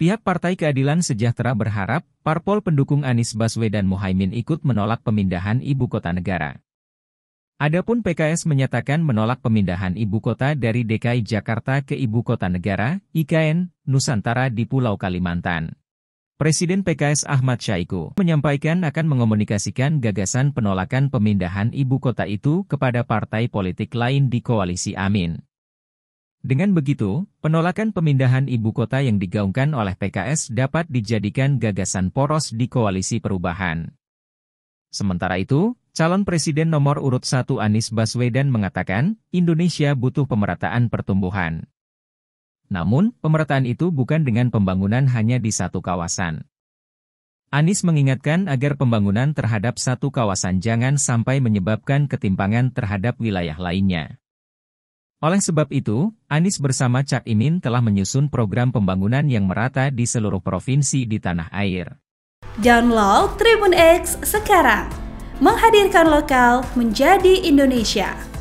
Pihak Partai Keadilan Sejahtera berharap parpol pendukung Anies Baswedan Mohaimin ikut menolak pemindahan ibu kota negara. Adapun PKS menyatakan menolak pemindahan ibu kota dari DKI Jakarta ke ibu kota negara, IKN, Nusantara di Pulau Kalimantan. Presiden PKS Ahmad Syaiqo menyampaikan akan mengomunikasikan gagasan penolakan pemindahan ibu kota itu kepada partai politik lain di koalisi Amin. Dengan begitu, penolakan pemindahan ibu kota yang digaungkan oleh PKS dapat dijadikan gagasan poros di koalisi perubahan. Sementara itu, calon presiden nomor urut 1 Anies Baswedan mengatakan, Indonesia butuh pemerataan pertumbuhan. Namun, pemerataan itu bukan dengan pembangunan hanya di satu kawasan. Anies mengingatkan agar pembangunan terhadap satu kawasan jangan sampai menyebabkan ketimpangan terhadap wilayah lainnya. Oleh sebab itu, Anies bersama Cak Imin telah menyusun program pembangunan yang merata di seluruh provinsi di tanah air. Download Tribun X sekarang. Menghadirkan lokal menjadi Indonesia.